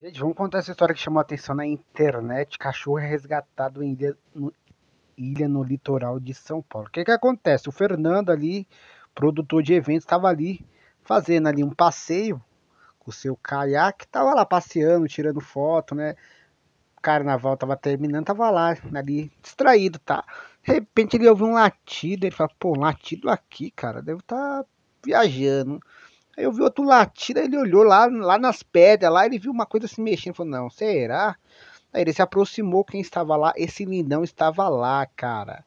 Gente, vamos contar essa história que chamou a atenção na internet. Cachorro é resgatado em ilha no, ilha no litoral de São Paulo. O que, que acontece? O Fernando ali, produtor de eventos, estava ali fazendo ali um passeio com o seu caiaque. Tava lá passeando, tirando foto, né? O carnaval tava terminando, tava lá, ali, distraído, tá? De repente ele ouviu um latido, ele fala, pô, um latido aqui, cara, deve estar tá viajando. Aí eu vi outro latido, ele olhou lá, lá nas pedras, lá ele viu uma coisa se mexendo, falou, não, será? Aí ele se aproximou, quem estava lá? Esse lindão estava lá, cara.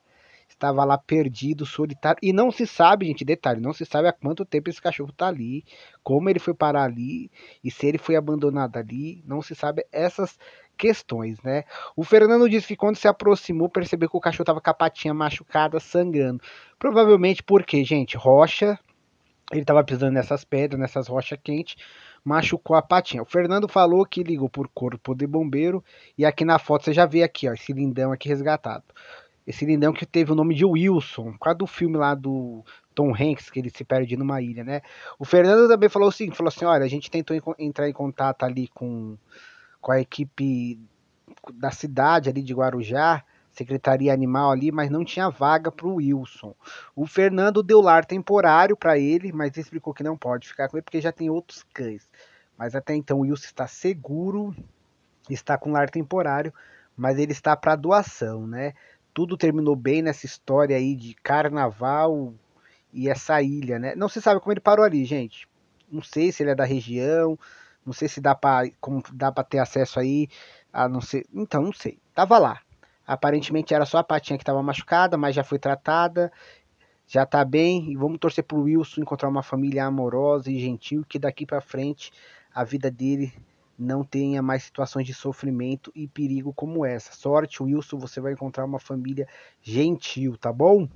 Estava lá perdido, solitário. E não se sabe, gente, detalhe, não se sabe há quanto tempo esse cachorro tá ali, como ele foi parar ali, e se ele foi abandonado ali, não se sabe essas questões, né? O Fernando disse que quando se aproximou, percebeu que o cachorro estava com a patinha machucada, sangrando. Provavelmente porque, gente, rocha, ele estava pisando nessas pedras, nessas rochas quentes, machucou a patinha. O Fernando falou que ligou por corpo de bombeiro e aqui na foto você já vê aqui, ó, esse lindão aqui resgatado. Esse lindão que teve o nome de Wilson, por causa do filme lá do Tom Hanks, que ele se perde numa ilha, né? O Fernando também falou o seguinte, falou assim, olha, a gente tentou entrar em contato ali com, com a equipe da cidade ali de Guarujá, secretaria animal ali, mas não tinha vaga para o Wilson. O Fernando deu lar temporário para ele, mas explicou que não pode ficar com ele porque já tem outros cães. Mas até então o Wilson está seguro, está com lar temporário, mas ele está para doação, né? Tudo terminou bem nessa história aí de carnaval e essa ilha, né? Não se sabe como ele parou ali, gente. Não sei se ele é da região, não sei se dá para dá para ter acesso aí, a não ser, então não sei. Tava lá, Aparentemente era só a patinha que estava machucada, mas já foi tratada, já está bem. E vamos torcer para o Wilson encontrar uma família amorosa e gentil que daqui para frente a vida dele não tenha mais situações de sofrimento e perigo como essa. Sorte, Wilson, você vai encontrar uma família gentil, tá bom?